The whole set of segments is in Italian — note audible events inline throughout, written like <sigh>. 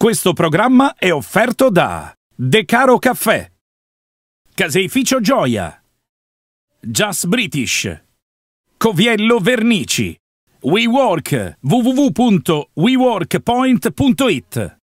Questo programma è offerto da De Caro Caffè, Caseificio Gioia, Just British, Coviello Vernici, WeWork, www.weworkpoint.it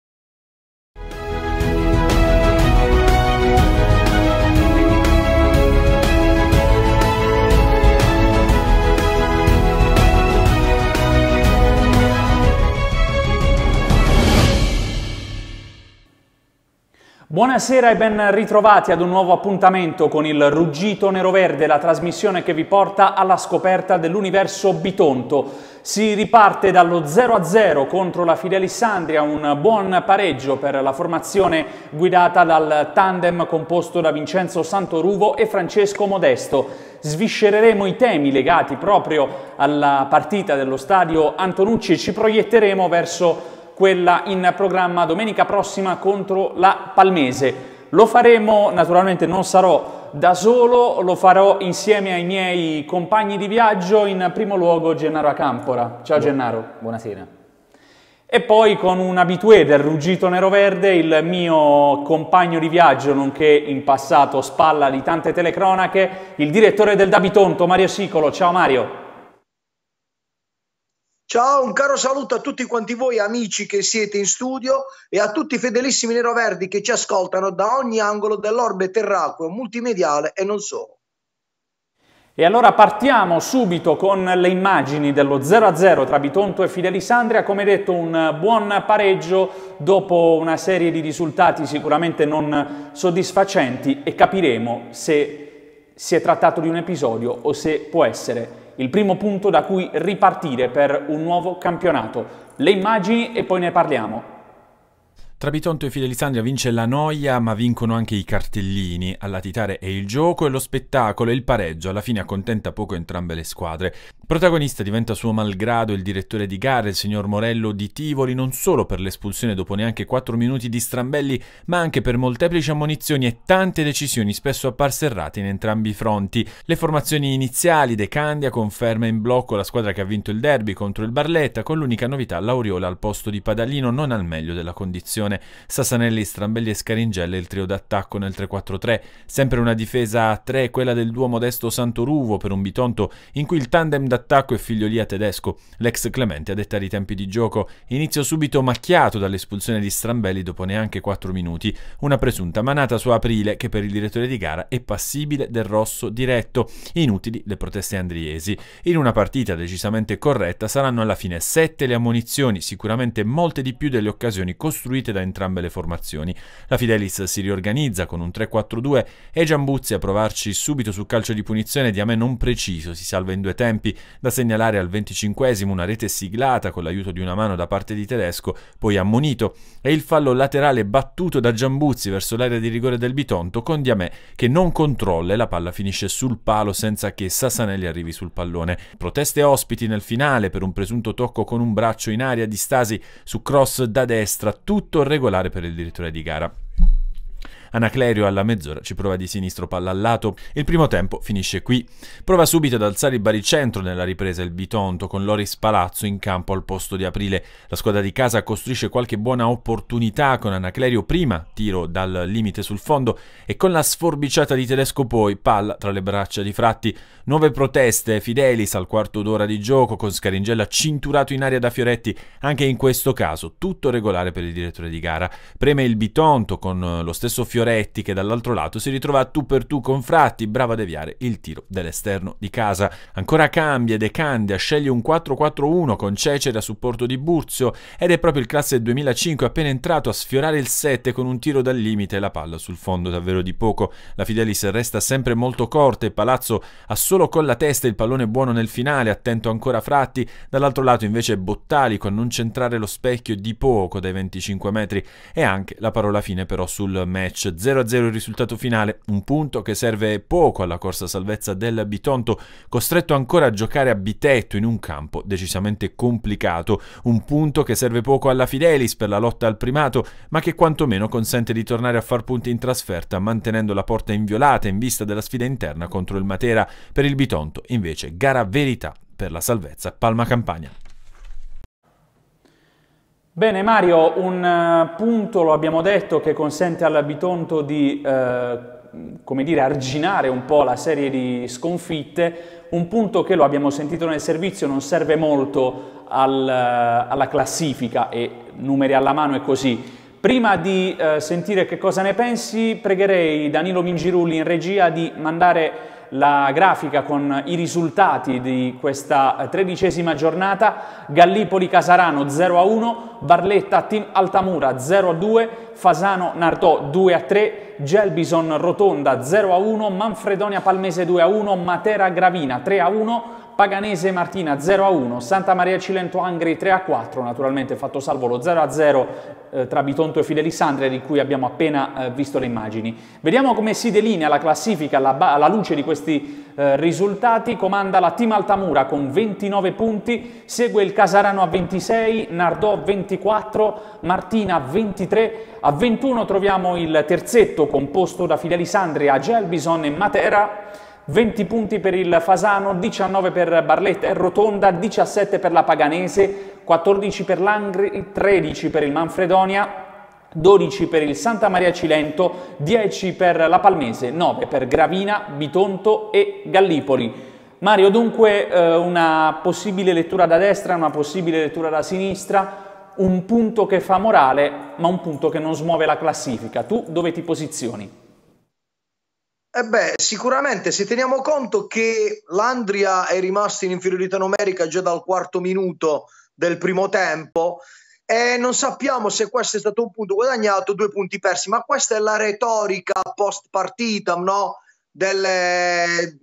Buonasera e ben ritrovati ad un nuovo appuntamento con il Ruggito Neroverde, la trasmissione che vi porta alla scoperta dell'universo Bitonto. Si riparte dallo 0-0 contro la Fidelissandria, un buon pareggio per la formazione guidata dal tandem composto da Vincenzo Santoruvo e Francesco Modesto. Sviscereremo i temi legati proprio alla partita dello stadio Antonucci e ci proietteremo verso quella in programma domenica prossima contro la Palmese. Lo faremo, naturalmente non sarò da solo, lo farò insieme ai miei compagni di viaggio, in primo luogo Gennaro Acampora. Ciao Gennaro. Buonasera. E poi con un abitué del Ruggito Nero Verde, il mio compagno di viaggio, nonché in passato spalla di tante telecronache, il direttore del Dabitonto, Mario Sicolo. Ciao Mario. Ciao, un caro saluto a tutti quanti voi amici che siete in studio e a tutti i fedelissimi neroverdi che ci ascoltano da ogni angolo dell'orbe terracqueo, multimediale e non solo. E allora partiamo subito con le immagini dello 0-0 tra Bitonto e Fidelisandria, come detto un buon pareggio dopo una serie di risultati sicuramente non soddisfacenti e capiremo se si è trattato di un episodio o se può essere il primo punto da cui ripartire per un nuovo campionato. Le immagini e poi ne parliamo. Tra Bitonto e Fidelisandria vince la noia, ma vincono anche i cartellini. A latitare è il gioco e lo spettacolo e il pareggio. Alla fine accontenta poco entrambe le squadre. Protagonista diventa suo malgrado il direttore di gara, il signor Morello di Tivoli, non solo per l'espulsione dopo neanche 4 minuti di strambelli, ma anche per molteplici ammonizioni e tante decisioni spesso apparserrate in entrambi i fronti. Le formazioni iniziali, De Candia conferma in blocco la squadra che ha vinto il derby contro il Barletta, con l'unica novità Lauriola al posto di Padalino, non al meglio della condizione formazione Sassanelli, Strambelli e Scaringelle il trio d'attacco nel 3-4-3, sempre una difesa a 3, quella del duo modesto Santoruvo per un bitonto in cui il tandem d'attacco è figliolia tedesco, l'ex Clemente a dettare i tempi di gioco, inizio subito macchiato dall'espulsione di Strambelli dopo neanche 4 minuti, una presunta manata su Aprile che per il direttore di gara è passibile del rosso diretto, inutili le proteste andriesi. In una partita decisamente corretta saranno alla fine 7 le ammunizioni, sicuramente molte di più delle occasioni costruite da entrambe le formazioni. La Fidelis si riorganizza con un 3-4-2 e Giambuzzi a provarci subito su calcio di punizione di a me non preciso, si salva in due tempi, da segnalare al 25esimo una rete siglata con l'aiuto di una mano da parte di Tedesco, poi ammonito, e il fallo laterale battuto da Giambuzzi verso l'area di rigore del Bitonto con Diamè che non controlla e la palla finisce sul palo senza che Sassanelli arrivi sul pallone. Proteste ospiti nel finale per un presunto tocco con un braccio in aria di Stasi su cross da destra, tutto regolare per il direttore di gara. Anaclerio alla mezz'ora ci prova di sinistro palla al lato. Il primo tempo finisce qui. Prova subito ad alzare il baricentro nella ripresa il Bitonto con Loris Palazzo in campo al posto di Aprile. La squadra di casa costruisce qualche buona opportunità con Anaclerio prima, tiro dal limite sul fondo e con la sforbiciata di Telesco poi, palla tra le braccia di Fratti. Nuove proteste, Fidelis al quarto d'ora di gioco con Scaringella cinturato in aria da Fioretti, anche in questo caso tutto regolare per il direttore di gara. Preme il Bitonto con lo stesso Fioretti Fioretti che dall'altro lato si ritrova a tu per tu con Fratti, bravo a deviare il tiro dell'esterno di casa. Ancora cambia De Candia, sceglie un 4-4-1 con Cecere a supporto di Burzio ed è proprio il classe 2005 appena entrato a sfiorare il 7 con un tiro dal limite e la palla sul fondo davvero di poco. La Fidelis resta sempre molto corta e Palazzo ha solo con la testa il pallone buono nel finale, attento ancora Fratti, dall'altro lato invece Bottalico a non centrare lo specchio di poco dai 25 metri e anche la parola fine però sul match 0-0 il risultato finale, un punto che serve poco alla corsa salvezza del Bitonto, costretto ancora a giocare a bitetto in un campo decisamente complicato, un punto che serve poco alla Fidelis per la lotta al primato, ma che quantomeno consente di tornare a far punti in trasferta mantenendo la porta inviolata in vista della sfida interna contro il Matera. Per il Bitonto invece gara verità per la salvezza Palma Campania. Bene Mario, un eh, punto lo abbiamo detto che consente all'Abitonto di eh, come dire, arginare un po' la serie di sconfitte, un punto che lo abbiamo sentito nel servizio non serve molto al, eh, alla classifica e numeri alla mano è così. Prima di eh, sentire che cosa ne pensi, pregherei Danilo Mingirulli in regia di mandare la grafica con i risultati di questa tredicesima giornata, Gallipoli Casarano 0-1, Barletta Team Altamura 0-2, Fasano Nardò 2 a 3, Gelbison Rotonda 0 a 1, Manfredonia Palmese 2 a 1, Matera Gravina 3 a 1, Paganese Martina 0 a 1, Santa Maria Cilento Angri 3 a 4, naturalmente fatto salvo lo 0 a 0 eh, tra Bitonto e Fidelisandria di cui abbiamo appena eh, visto le immagini. Vediamo come si delinea la classifica alla, alla luce di questi eh, risultati, comanda la Team Altamura con 29 punti, segue il Casarano a 26, Nardò 24, Martina 23, a 21 troviamo il terzetto composto da Fidelisandria, Gelbison e Matera, 20 punti per il Fasano, 19 per Barletta e Rotonda, 17 per la Paganese, 14 per Langri, 13 per il Manfredonia, 12 per il Santa Maria Cilento, 10 per la Palmese, 9 per Gravina, Bitonto e Gallipoli. Mario, dunque eh, una possibile lettura da destra, una possibile lettura da sinistra, un punto che fa morale, ma un punto che non smuove la classifica. Tu dove ti posizioni? Eh beh, sicuramente se teniamo conto che l'Andria è rimasta in inferiorità numerica già dal quarto minuto del primo tempo, e non sappiamo se questo è stato un punto guadagnato o due punti persi, ma questa è la retorica post partita no? Delle,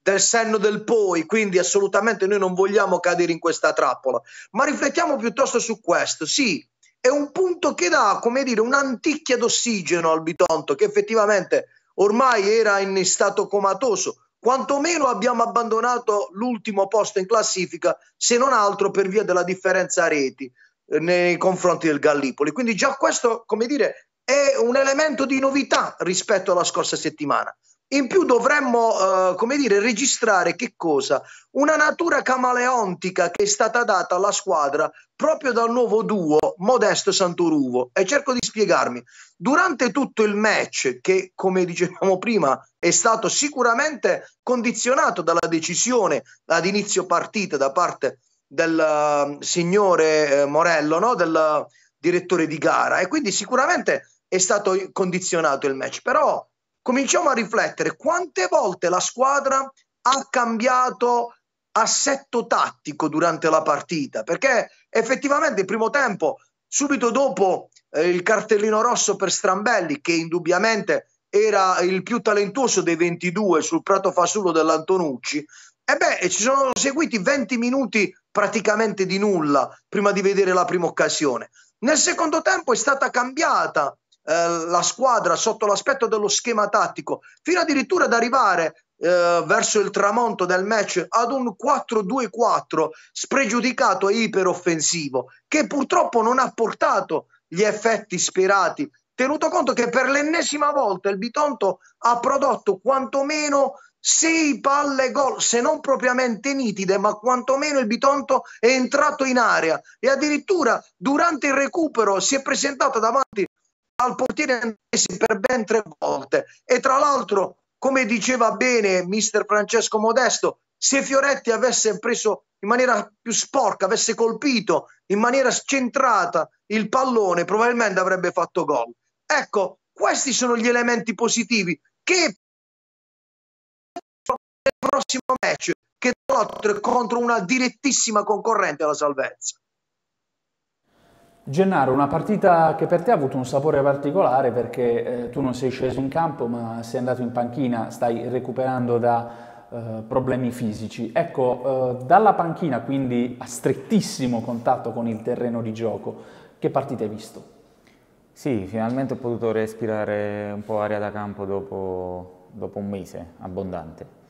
del senno del poi, quindi assolutamente noi non vogliamo cadere in questa trappola, ma riflettiamo piuttosto su questo, sì, è un punto che dà, come dire, un'anticchia d'ossigeno al Bitonto che effettivamente ormai era in stato comatoso, quantomeno abbiamo abbandonato l'ultimo posto in classifica, se non altro per via della differenza reti nei confronti del Gallipoli. Quindi già questo, come dire, è un elemento di novità rispetto alla scorsa settimana. In più dovremmo, eh, come dire, registrare che cosa? Una natura camaleontica che è stata data alla squadra proprio dal nuovo duo Modesto Santoruvo. E cerco di spiegarmi. Durante tutto il match, che come dicevamo prima è stato sicuramente condizionato dalla decisione ad inizio partita da parte del um, signore eh, Morello, no? del direttore di gara e quindi sicuramente è stato condizionato il match, però cominciamo a riflettere quante volte la squadra ha cambiato assetto tattico durante la partita, perché effettivamente il primo tempo, subito dopo eh, il cartellino rosso per Strambelli, che indubbiamente era il più talentuoso dei 22 sul prato fasullo dell'Antonucci, e beh, ci sono seguiti 20 minuti praticamente di nulla prima di vedere la prima occasione. Nel secondo tempo è stata cambiata eh, la squadra sotto l'aspetto dello schema tattico, fino addirittura ad arrivare eh, verso il tramonto del match ad un 4-2-4 spregiudicato e iperoffensivo, che purtroppo non ha portato gli effetti sperati, tenuto conto che per l'ennesima volta il Bitonto ha prodotto quantomeno sei palle gol, se non propriamente nitide, ma quantomeno il Bitonto è entrato in area e addirittura durante il recupero si è presentato davanti al portiere per ben tre volte. E tra l'altro, come diceva bene mister Francesco Modesto, se Fioretti avesse preso in maniera più sporca, avesse colpito in maniera scentrata il pallone, probabilmente avrebbe fatto gol. Ecco, questi sono gli elementi positivi che nel prossimo match, che è contro una direttissima concorrente alla salvezza. Gennaro, una partita che per te ha avuto un sapore particolare perché eh, tu non sei sceso in campo ma sei andato in panchina, stai recuperando da eh, problemi fisici. Ecco, eh, dalla panchina quindi a strettissimo contatto con il terreno di gioco, che partita hai visto? Sì, finalmente ho potuto respirare un po' aria da campo dopo, dopo un mese abbondante.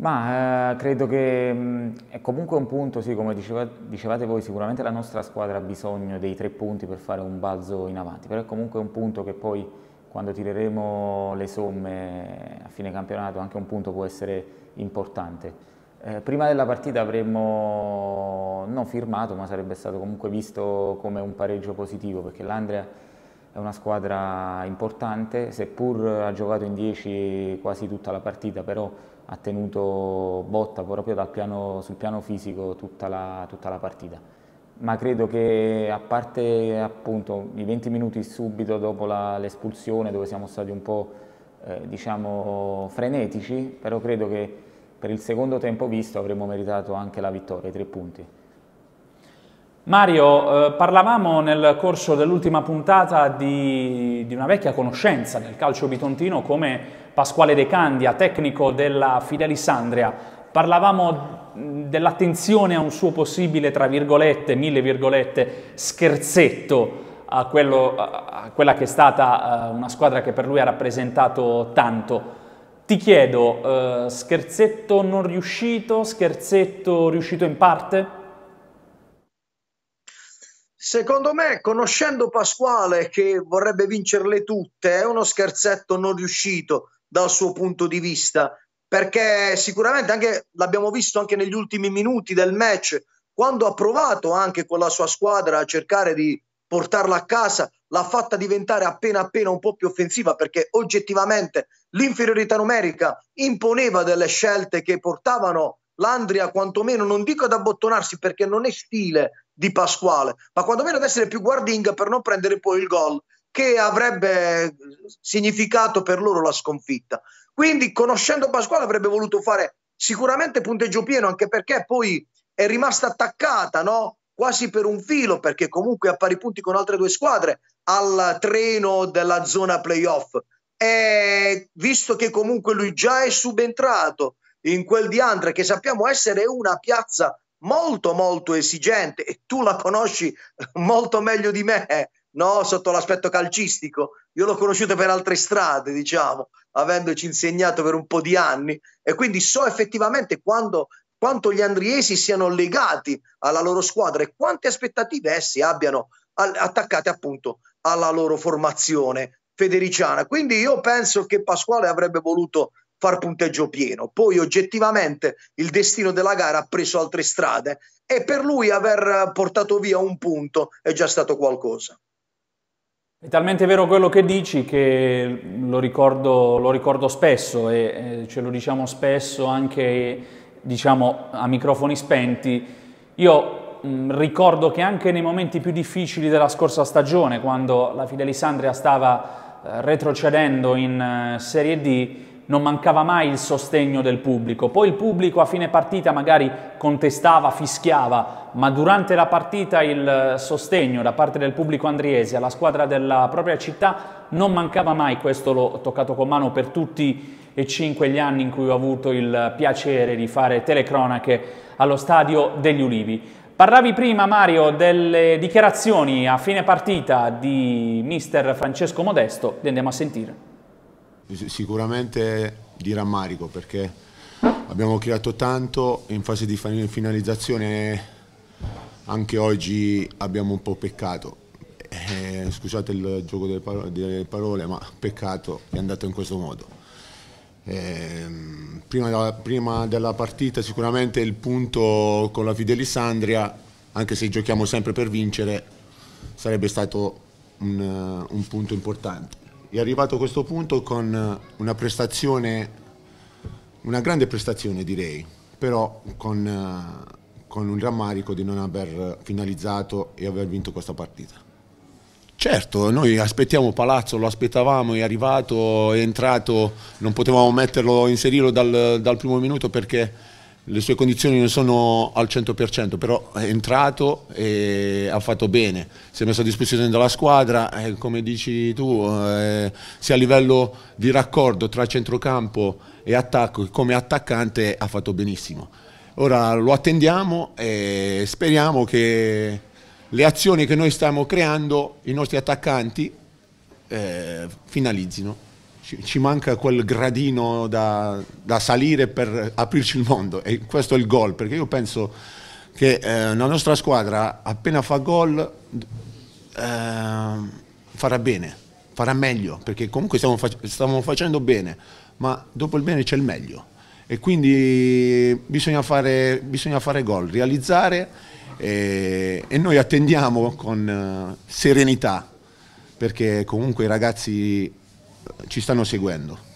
Ma eh, credo che mh, mm, è comunque un punto, sì, come diceva, dicevate voi, sicuramente la nostra squadra ha bisogno dei tre punti per fare un balzo in avanti, però è comunque un punto che poi quando tireremo le somme a fine campionato anche un punto può essere importante. Eh, prima della partita avremmo non firmato, ma sarebbe stato comunque visto come un pareggio positivo, perché l'Andrea è una squadra importante, seppur ha giocato in 10 quasi tutta la partita, però ha tenuto botta proprio piano, sul piano fisico tutta la, tutta la, partita. Ma credo che a parte appunto, i 20 minuti subito dopo l'espulsione dove siamo stati un po' eh, diciamo, frenetici, però credo che per il secondo tempo visto avremmo meritato anche la vittoria, i tre punti. Mario, eh, parlavamo nel corso dell'ultima puntata di, di, una vecchia conoscenza nel calcio bitontino come Pasquale De Candia, tecnico della Fidelisandria. Parlavamo dell'attenzione a un suo possibile, tra virgolette, mille virgolette, scherzetto a, quello, a quella che è stata eh, una squadra che per lui ha rappresentato tanto. Ti chiedo, eh, scherzetto non riuscito, scherzetto riuscito in parte? Secondo me, conoscendo Pasquale che vorrebbe vincerle tutte, è uno scherzetto non riuscito dal suo punto di vista, perché sicuramente anche, l'abbiamo visto anche negli ultimi minuti del match, quando ha provato anche con la sua squadra a cercare di portarla a casa, l'ha fatta diventare appena appena un po' più offensiva perché oggettivamente l'inferiorità numerica imponeva delle scelte che portavano l'Andria quantomeno, non dico ad abbottonarsi perché non è stile di Pasquale, ma quantomeno ad essere più guardinga per non prendere poi il gol che avrebbe significato per loro la sconfitta. Quindi conoscendo Pasquale avrebbe voluto fare sicuramente punteggio pieno anche perché poi è rimasta attaccata, no? Quasi per un filo, perché comunque a pari punti con altre due squadre al treno della zona playoff. E visto che comunque lui già è subentrato, in quel di diantre che sappiamo essere una piazza molto molto esigente e tu la conosci molto meglio di me, no? sotto l'aspetto calcistico. Io l'ho conosciuta per altre strade, diciamo, avendoci insegnato per un po' di anni e quindi so effettivamente quando, quanto gli andriesi siano legati alla loro squadra e quante aspettative essi abbiano al, attaccate appunto alla loro formazione federiciana. Quindi io penso che Pasquale avrebbe voluto far punteggio pieno. Poi oggettivamente il destino della gara ha preso altre strade e per lui aver portato via un punto è già stato qualcosa. È talmente vero quello che dici che lo ricordo, lo ricordo spesso e ce lo diciamo spesso anche diciamo, a microfoni spenti. Io mh, mm, ricordo che anche nei momenti più difficili della scorsa stagione, quando la Fidelisandria stava eh, retrocedendo in eh, Serie D, non mancava mai il sostegno del pubblico. Poi il pubblico a fine partita magari contestava, fischiava, ma durante la partita il eh, sostegno da parte del pubblico andriese alla squadra della propria città non mancava mai. Questo l'ho toccato con mano per tutti e cinque gli anni in cui ho avuto il piacere di fare telecronache allo stadio degli Ulivi. Parlavi prima, Mario, delle dichiarazioni a fine partita di mister Francesco Modesto, le andiamo a sentire sicuramente di rammarico perché abbiamo creato tanto in fase di finalizzazione anche oggi abbiamo un po' peccato eh, scusate il gioco delle parole, delle parole, ma peccato è andato in questo modo eh, prima, della, prima, della, partita sicuramente il punto con la Fidelisandria anche se giochiamo sempre per vincere sarebbe stato un, un punto importante è arrivato a questo punto con una prestazione, una grande prestazione direi, però con, con un rammarico di non aver finalizzato e aver vinto questa partita. Certo, noi aspettiamo Palazzo, lo aspettavamo, è arrivato, è entrato, non potevamo metterlo, inserirlo dal, dal primo minuto perché le sue condizioni non sono al 100%, però è entrato e ha fatto bene, si è messo a disposizione della squadra, e come dici tu, eh, sia a livello di raccordo tra centrocampo e attacco, come attaccante ha fatto benissimo. Ora lo attendiamo e speriamo che le azioni che noi stiamo creando, i nostri attaccanti, eh, finalizzino ci, ci manca quel gradino da, da, salire per aprirci il mondo e questo è il gol, perché io penso che eh, la nostra squadra appena fa gol eh, farà bene, farà meglio, perché comunque stiamo, fac stiamo facendo bene, ma dopo il bene c'è il meglio e quindi bisogna fare, bisogna fare gol, realizzare e, e, noi attendiamo con eh, serenità perché comunque i ragazzi ci stanno seguendo.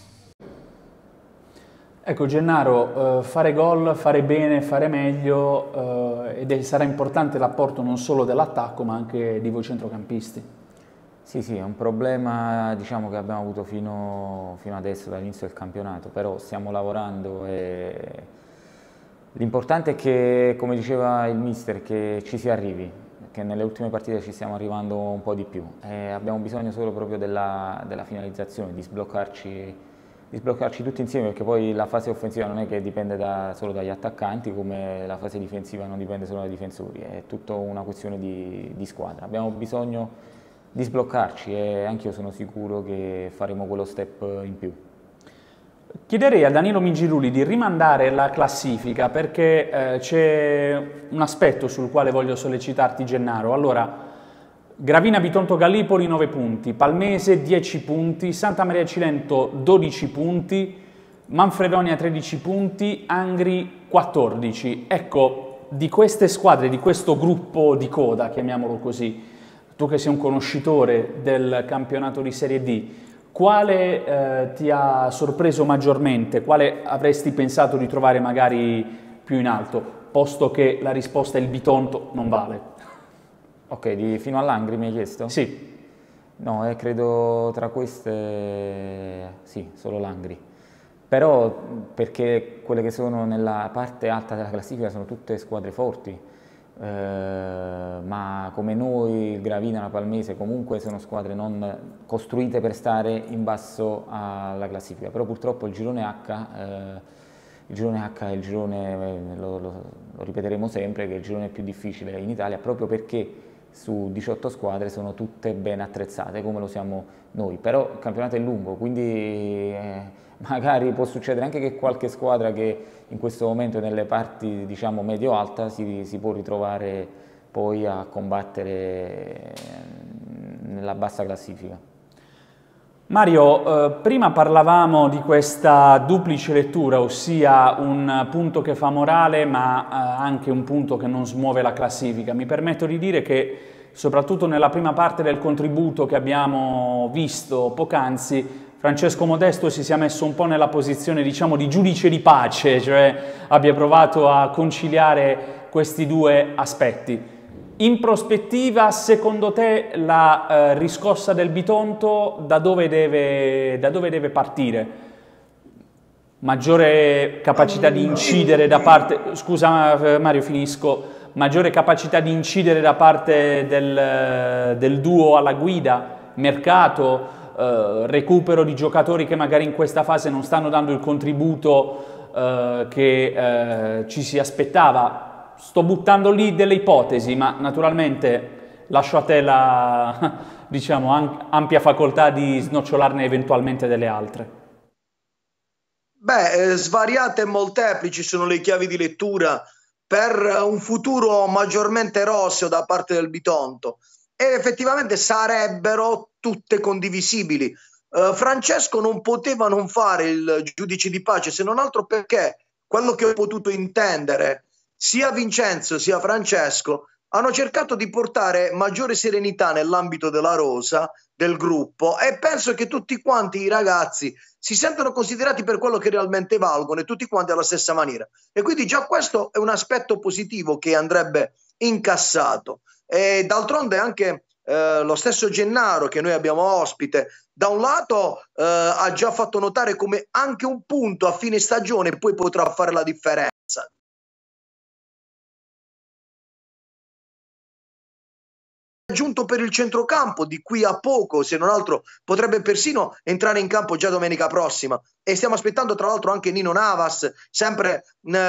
Ecco Gennaro, eh, fare gol, fare bene, fare meglio eh, ed è, sarà importante l'apporto non solo dell'attacco ma anche di voi centrocampisti. Sì, sì, è un problema diciamo, che abbiamo avuto fino, fino adesso, dall'inizio del campionato, però stiamo lavorando e l'importante è che, come diceva il mister, che ci si arrivi perché nelle ultime partite ci stiamo arrivando un po' di più e abbiamo bisogno solo proprio della, della finalizzazione, di sbloccarci, di sbloccarci, tutti insieme perché poi la fase offensiva non è che dipende da, solo dagli attaccanti come la fase difensiva non dipende solo dai difensori, è tutta una questione di, di squadra. Abbiamo bisogno di sbloccarci e anch'io sono sicuro che faremo quello step in più. Chiederei a Danilo Mingiruli di rimandare la classifica perché eh, c'è un aspetto sul quale voglio sollecitarti Gennaro. Allora, Gravina Bitonto Gallipoli 9 punti, Palmese 10 punti, Santa Maria Cilento 12 punti, Manfredonia 13 punti, Angri 14. Ecco, di queste squadre, di questo gruppo di coda, chiamiamolo così, tu che sei un conoscitore del campionato di Serie D, quale eh, ti ha sorpreso maggiormente? Quale avresti pensato di trovare magari più in alto, posto che la risposta è il Bitonto non vale? Ok, di, fino all'Angri mi hai chiesto? Sì. No, eh, credo tra queste sì, solo l'Angri. Però perché quelle che sono nella parte alta della classifica sono tutte squadre forti eh, ma come noi, Gravina, la Palmese, comunque sono squadre non costruite per stare in basso alla classifica, però purtroppo il girone H, eh, il girone H è il girone, eh, lo, lo, lo, ripeteremo sempre, che è il girone più difficile in Italia, proprio perché su 18 squadre sono tutte ben attrezzate come lo siamo noi, però il campionato è lungo, quindi... Eh, magari può succedere anche che qualche squadra che in questo momento nelle parti diciamo medio-alta si, si, può ritrovare poi a combattere eh, nella bassa classifica. Mario, eh, prima parlavamo di questa duplice lettura, ossia un punto che fa morale ma eh, anche un punto che non smuove la classifica. Mi permetto di dire che soprattutto nella prima parte del contributo che abbiamo visto poc'anzi, Francesco Modesto si sia messo un po' nella posizione, diciamo, di giudice di pace, cioè abbia provato a conciliare questi due aspetti. In prospettiva, secondo te la eh, riscossa del Bitonto da dove deve, da dove deve partire? maggiore capacità di incidere da parte, scusa eh, Mario finisco, maggiore capacità di incidere da parte del, eh, del duo alla guida, mercato, eh, recupero di giocatori che magari in questa fase non stanno dando il contributo eh, che eh, ci si aspettava. Sto buttando lì delle ipotesi, ma naturalmente lascio a te la <laughs> diciamo, ampia facoltà di snocciolarne eventualmente delle altre. Beh, eh, svariate e molteplici sono le chiavi di lettura per un futuro maggiormente rosseo da parte del Bitonto ed effettivamente sarebbero tutte condivisibili. Uh, Francesco non poteva non fare il giudice di pace, se non altro perché quello che ho potuto intendere, sia Vincenzo sia Francesco hanno cercato di portare maggiore serenità nell'ambito della rosa, del gruppo e penso che tutti quanti i ragazzi si sentono considerati per quello che realmente valgono e tutti quanti alla stessa maniera. E quindi già questo è un aspetto positivo che andrebbe incassato. E d'altronde anche eh, lo stesso Gennaro che noi abbiamo ospite, da un lato eh, ha già fatto notare come anche un punto a fine stagione poi potrà fare la differenza. aggiunto per il centrocampo di qui a poco, se non altro potrebbe persino entrare in campo già domenica prossima. E stiamo aspettando tra l'altro anche Nino Navas, sempre eh,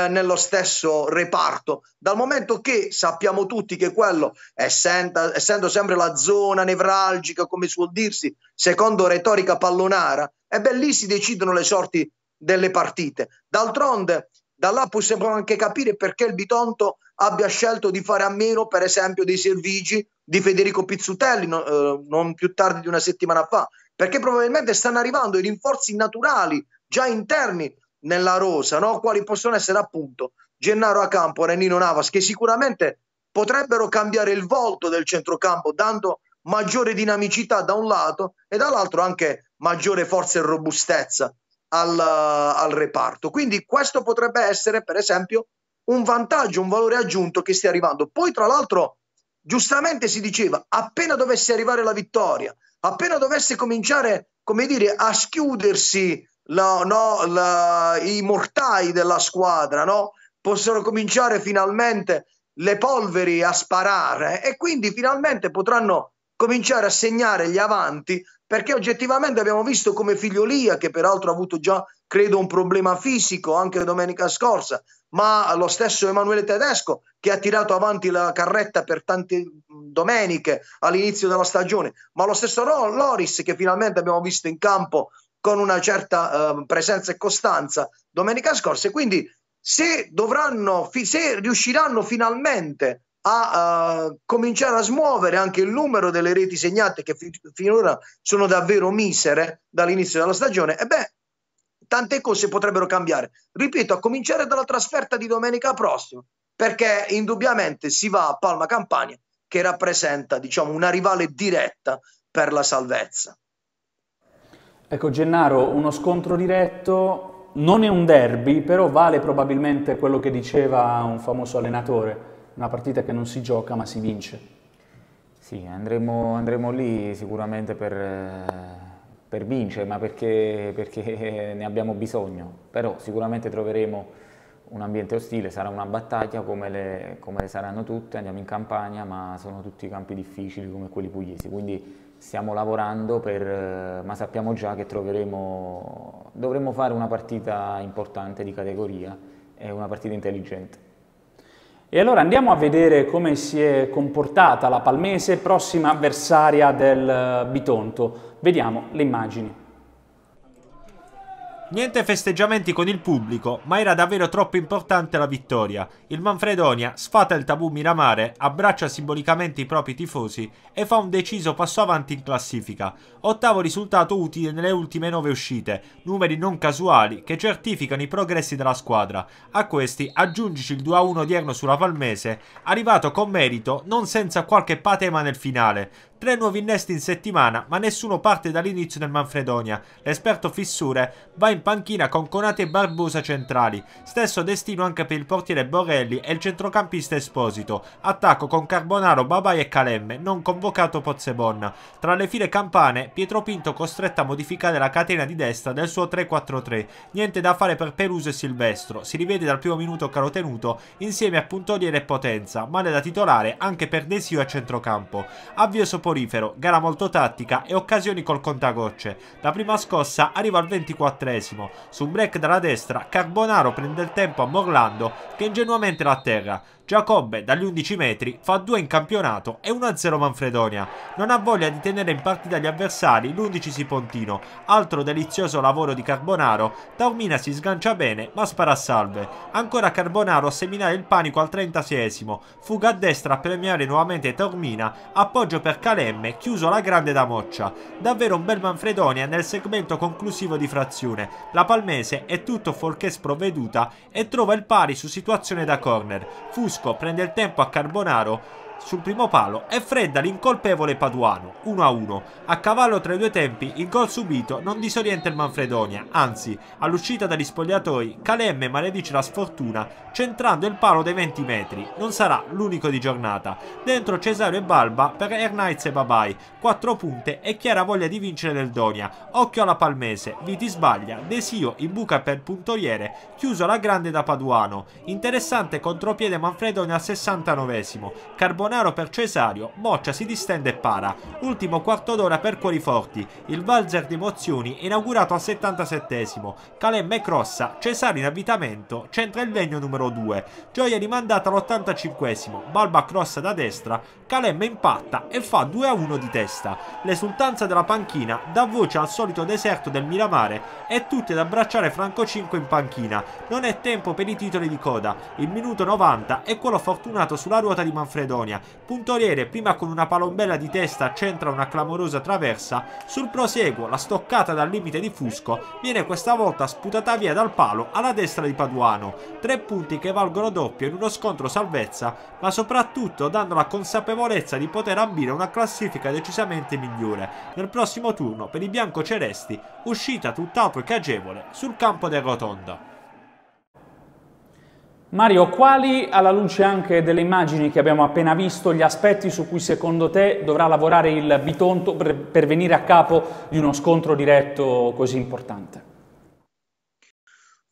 nello stesso reparto, dal momento che sappiamo tutti che quello, essendo, essendo sempre la zona nevralgica, come suol dirsi, secondo retorica pallonara, e beh lì si decidono le sorti delle partite. D'altronde, da là possiamo anche capire perché il Bitonto abbia scelto di fare a meno, per esempio, dei Servigi di Federico Pizzutelli no, eh, non più tardi di una settimana fa, perché probabilmente stanno arrivando i rinforzi naturali già interni nella rosa, no? quali possono essere appunto Gennaro Acampo, Renino Navas, che sicuramente potrebbero cambiare il volto del centrocampo, dando maggiore dinamicità da un lato e dall'altro anche maggiore forza e robustezza al, al reparto. Quindi questo potrebbe essere, per esempio, un vantaggio, un valore aggiunto che stia arrivando. Poi, tra l'altro, giustamente si diceva, appena dovesse arrivare la vittoria, appena dovesse cominciare, come dire, a schiudersi la, no, la, i mortai della squadra, no? possono cominciare finalmente le polveri a sparare e quindi finalmente potranno cominciare a segnare gli avanti perché oggettivamente abbiamo visto come Figliolia, che peraltro ha avuto già credo un problema fisico anche domenica scorsa, ma lo stesso Emanuele Tedesco che ha tirato avanti la carretta per tante domeniche all'inizio della stagione, ma lo stesso Loris che finalmente abbiamo visto in campo con una certa eh, presenza e costanza domenica scorsa. Quindi se, dovranno, se riusciranno finalmente a uh, cominciare a smuovere anche il numero delle reti segnate che fi- finora sono davvero misere dall'inizio della stagione, e eh beh, tante cose potrebbero cambiare. Ripeto, a cominciare dalla trasferta di domenica prossima, perché indubbiamente si va a Palma Campania, che rappresenta diciamo, una rivale diretta per la salvezza. Ecco Gennaro, uno scontro diretto non è un derby, però vale probabilmente quello che diceva un famoso allenatore, una partita che non si gioca ma si vince. Sì, andremo, andremo lì sicuramente per, eh, per vincere, ma perché, perché <laughs> ne abbiamo bisogno. Però sicuramente troveremo un ambiente ostile, sarà una battaglia come le, come le, saranno tutte, andiamo in campagna, ma sono tutti campi difficili come quelli pugliesi, quindi stiamo lavorando, per, ma sappiamo già che troveremo, dovremo fare una partita importante di categoria è una partita intelligente. E allora andiamo a vedere come si è comportata la Palmese, prossima avversaria del eh, Bitonto. Vediamo le immagini. Niente festeggiamenti con il pubblico, ma era davvero troppo importante la vittoria. Il Manfredonia sfata il tabù Miramare, abbraccia simbolicamente i propri tifosi e fa un deciso passo avanti in classifica. Ottavo risultato utile nelle ultime nove uscite, numeri non casuali che certificano i progressi della squadra. A questi aggiungici il 2-1 odierno sulla Palmese, arrivato con merito non senza qualche patema nel finale. Tre nuovi innesti in settimana, ma nessuno parte dall'inizio del Manfredonia. L'esperto Fissure va in panchina con Conate e Barbosa centrali. Stesso destino anche per il portiere Borelli e il centrocampista Esposito. Attacco con Carbonaro, Babai e Calemme, non convocato Pozzebonna. Tra le file campane, Pietro Pinto costretto a modificare la catena di destra del suo 3-4-3. Niente da fare per Peruso e Silvestro. Si rivede dal primo minuto caro tenuto, insieme a Puntoliere e Potenza, male da titolare anche per Desio a centrocampo. Avvio Sopor frigorifero, gara molto tattica e occasioni col contagocce. La prima scossa arriva al 24esimo, su un break dalla destra Carbonaro prende il tempo a Morlando che ingenuamente la atterra. Giacobbe dagli 11 metri fa 2 in campionato e 1-0 Manfredonia. Non ha voglia di tenere in partita gli avversari l'11 Sipontino, altro delizioso lavoro di Carbonaro. Taumina si sgancia bene ma spara a salve. Ancora Carbonaro a seminare il panico al 36esimo, fuga a destra a premiare nuovamente Taumina, appoggio per Calemme, chiuso la grande da Moccia. Davvero un bel Manfredonia nel segmento conclusivo di frazione. La Palmese è tutto fuorché sprovveduta e trova il pari su situazione da corner. Fu Brusco prende il tempo a Carbonaro sul primo palo è fredda l'incolpevole Paduano, 1-1. A cavallo tra i due tempi, il gol subito non disorienta il Manfredonia, anzi, all'uscita dagli spogliatoi, Calemme maledice la sfortuna, centrando il palo dei 20 metri. Non sarà l'unico di giornata. Dentro Cesario e Balba per Ernaiz e Babai, 4 punte e chiara voglia di vincere del Donia. Occhio alla Palmese, Viti sbaglia, Desio in buca per puntoriere, chiuso la grande da Paduano. Interessante contropiede Manfredonia al 69esimo. Carbonaro Montanaro per Cesario, Moccia si distende e para. Ultimo quarto d'ora per Cuoriforti, il valzer di emozioni inaugurato al 77esimo. Calemme Crossa, Cesario in avvitamento, centra il legno numero 2. Gioia rimandata all'85esimo, Balba crossa da destra, Calemme impatta e fa 2-1 di testa. L'esultanza della panchina dà voce al solito deserto del Miramare e tutti ad abbracciare Franco 5 in panchina. Non è tempo per i titoli di coda. Il minuto 90 è quello fortunato sulla ruota di Manfredonia Puntoriere prima con una palombella di testa centra una clamorosa traversa, sul proseguo la stoccata dal limite di Fusco viene questa volta sputata via dal palo alla destra di Paduano, tre punti che valgono doppio in uno scontro salvezza, ma soprattutto dando la consapevolezza di poter ambire una classifica decisamente migliore nel prossimo turno per i biancocelesti, uscita tutt'altro che agevole sul campo del rotondo. Mario, quali, alla luce anche delle immagini che abbiamo appena visto, gli aspetti su cui secondo te dovrà lavorare il Bitonto per, venire a capo di uno scontro diretto così importante?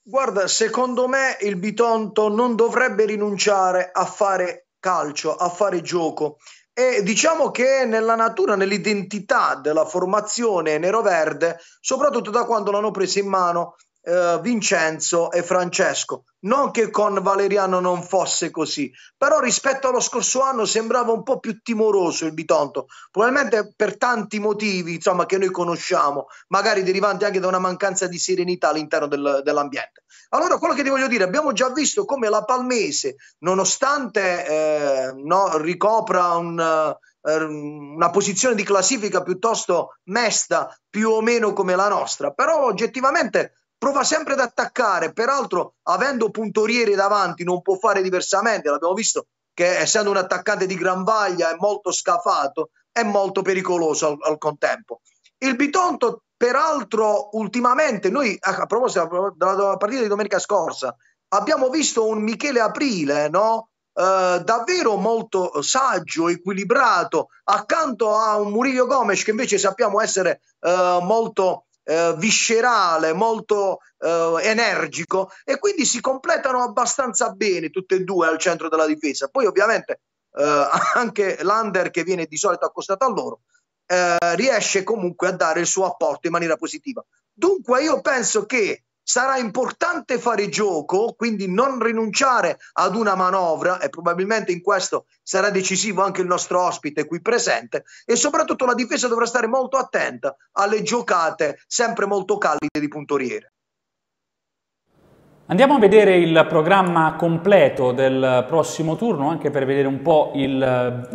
Guarda, secondo me il Bitonto non dovrebbe rinunciare a fare calcio, a fare gioco. E diciamo che nella natura, nell'identità della formazione nero-verde, soprattutto da quando l'hanno presa in mano eh, Vincenzo e Francesco. Non che con Valeriano non fosse così, però rispetto allo scorso anno sembrava un po' più timoroso il Bitonto, probabilmente per tanti motivi insomma, che noi conosciamo, magari derivanti anche da una mancanza di serenità all'interno del, dell'ambiente. Allora, quello che ti voglio dire, abbiamo già visto come la Palmese, nonostante eh, no, ricopra un eh, una posizione di classifica piuttosto mesta, più o meno come la nostra, però oggettivamente prova sempre ad attaccare, peraltro avendo Puntorieri davanti non può fare diversamente, l'abbiamo visto che essendo un attaccante di gran vaglia è molto scafato, è molto pericoloso al, al contempo. Il Bitonto, peraltro, ultimamente, noi a proposito della partita di domenica scorsa, abbiamo visto un Michele Aprile, no? Uh, davvero molto saggio, equilibrato, accanto a un Murillo Gomes che invece sappiamo essere uh, molto eh, viscerale, molto eh, energico e quindi si completano abbastanza bene tutte e due al centro della difesa. Poi ovviamente eh, <laughs> anche l'under che viene di solito accostato a loro eh, riesce comunque a dare il suo apporto in maniera positiva. Dunque io penso che sarà importante fare gioco, quindi non rinunciare ad una manovra e probabilmente in questo sarà decisivo anche il nostro ospite qui presente e soprattutto la difesa dovrà stare molto attenta alle giocate sempre molto calide di puntoriere. Andiamo a vedere il programma completo del prossimo turno, anche per vedere un po' il,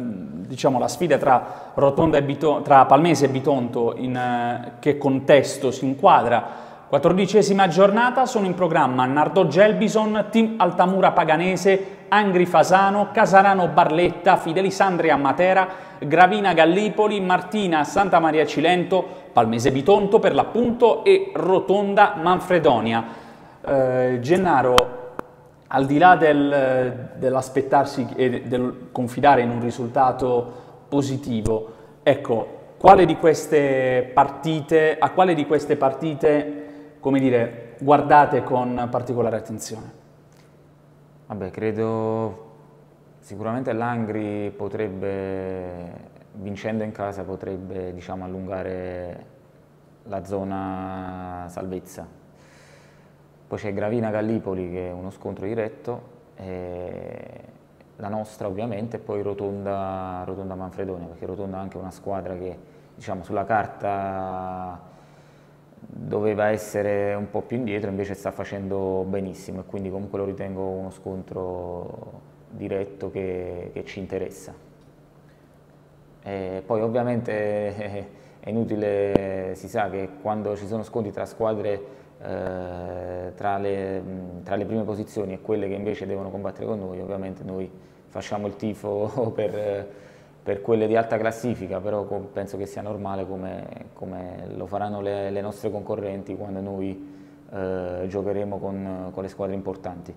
diciamo, la sfida tra, Bitonto, tra, Palmese e Bitonto, in eh, che contesto si inquadra. Quattordicesima giornata sono in programma Nardò Gelbison, Team Altamura Paganese, Angri Fasano, Casarano Barletta, Fidelisandria Matera, Gravina Gallipoli, Martina Santa Maria Cilento, Palmese Bitonto per l'appunto e Rotonda Manfredonia. Eh, Gennaro, al di là del, eh, dell'aspettarsi e del confidare in un risultato positivo, ecco, quale partite, a quale di queste partite come dire, guardate con particolare attenzione? Vabbè, credo sicuramente l'Angri potrebbe, vincendo in casa, potrebbe diciamo, allungare la zona salvezza. Poi c'è Gravina Gallipoli che è uno scontro diretto, la nostra ovviamente, e poi Rotonda, Rotonda Manfredone, perché Rotonda è anche una squadra che diciamo, sulla carta doveva essere un po' più indietro, invece sta facendo benissimo e quindi comunque lo ritengo uno scontro diretto che, che ci interessa. E poi ovviamente eh, è inutile, si sa che quando ci sono scontri tra squadre eh, tra, le, tra, le, prime posizioni e quelle che invece devono combattere con noi, ovviamente noi facciamo il tifo <laughs> per per quelle di alta classifica, però penso che sia normale come, come lo faranno le, le, nostre concorrenti quando noi eh, giocheremo con, con le squadre importanti.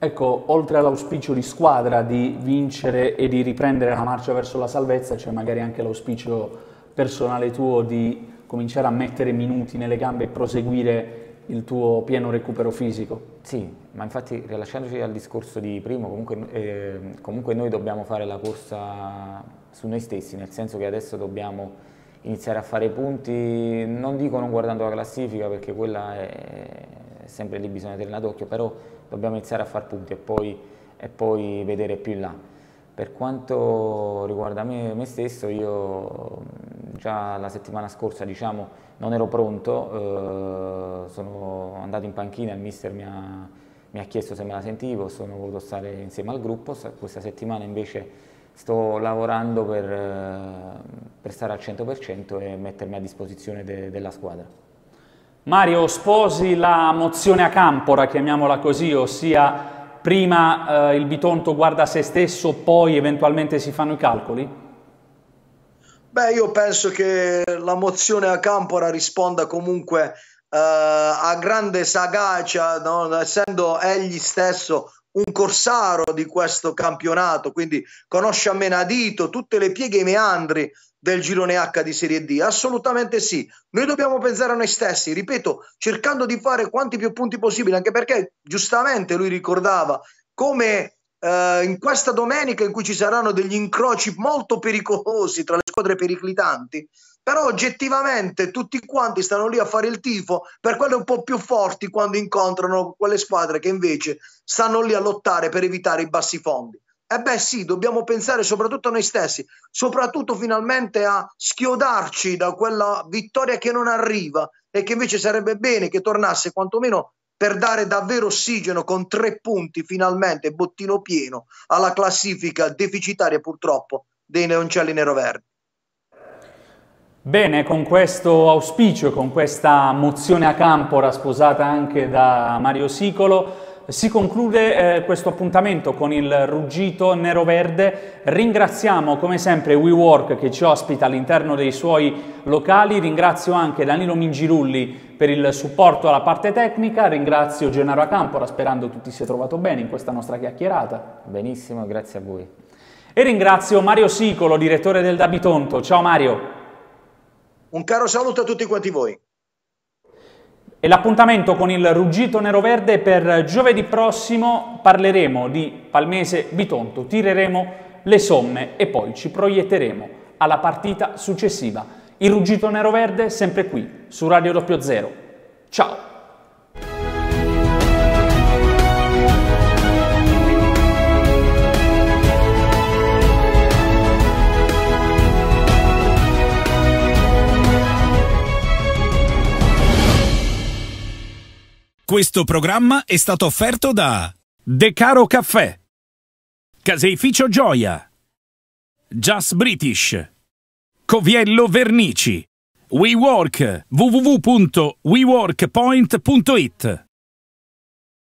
Ecco, oltre all'auspicio di squadra di vincere e di riprendere la marcia verso la salvezza, c'è magari anche l'auspicio personale tuo di cominciare a mettere minuti nelle gambe e proseguire il tuo pieno recupero fisico. Sì, ma infatti rilasciandoci al discorso di primo, comunque, eh, comunque noi dobbiamo fare la corsa su noi stessi, nel senso che adesso dobbiamo iniziare a fare punti, non dico non guardando la classifica perché quella è sempre lì bisogna tenere d'occhio, però dobbiamo iniziare a fare punti e poi, e poi vedere più in là. Per quanto riguarda me, me stesso, io già la settimana scorsa diciamo, non ero pronto, eh, sono andato in panchina, il mister mi ha, mi ha, chiesto se me la sentivo, sono voluto stare insieme al gruppo, questa settimana invece sto lavorando per, eh, per stare al 100% e mettermi a disposizione de, della squadra. Mario, sposi la mozione a campora, chiamiamola così, ossia prima eh, il Bitonto guarda se stesso, poi eventualmente si fanno i calcoli? Beh, io penso che la mozione a Campora risponda comunque eh, a grande sagacia, no? essendo egli stesso un corsaro di questo campionato, quindi conosce a menadito tutte le pieghe e i meandri del girone H di Serie D? Assolutamente sì. Noi dobbiamo pensare a noi stessi, ripeto, cercando di fare quanti più punti possibili, anche perché giustamente lui ricordava come eh, in questa domenica in cui ci saranno degli incroci molto pericolosi tra le squadre periclitanti, però oggettivamente tutti quanti stanno lì a fare il tifo per quelle un po' più forti quando incontrano quelle squadre che invece stanno lì a lottare per evitare i bassi fondi. E beh sì, dobbiamo pensare soprattutto a noi stessi, soprattutto finalmente a schiodarci da quella vittoria che non arriva e che invece sarebbe bene che tornasse quantomeno per dare davvero ossigeno con tre punti finalmente, bottino pieno, alla classifica deficitaria purtroppo dei neoncelli neroverdi. Bene, con questo auspicio, con questa mozione a campora sposata anche da Mario Sicolo, si conclude eh, questo appuntamento con il ruggito nero-verde. Ringraziamo come sempre WeWork che ci ospita all'interno dei suoi locali, ringrazio anche Danilo Mingirulli per il supporto alla parte tecnica, ringrazio Gennaro Acampora sperando tutti sia trovato bene in questa nostra chiacchierata. Benissimo, grazie a voi. E ringrazio Mario Sicolo, direttore del Dabitonto. Ciao Mario. Un caro saluto a tutti quanti voi. E l'appuntamento con il Ruggito Nero-Verde per giovedì prossimo parleremo di Palmese Bitonto, tireremo le somme e poi ci proietteremo alla partita successiva. Il Ruggito Nero-Verde sempre qui su Radio Doppio Zero. Ciao! Questo programma è stato offerto da De Caro Caffè, Caseificio Gioia, Jazz British, Coviello Vernici, WeWork, www.weworkpoint.it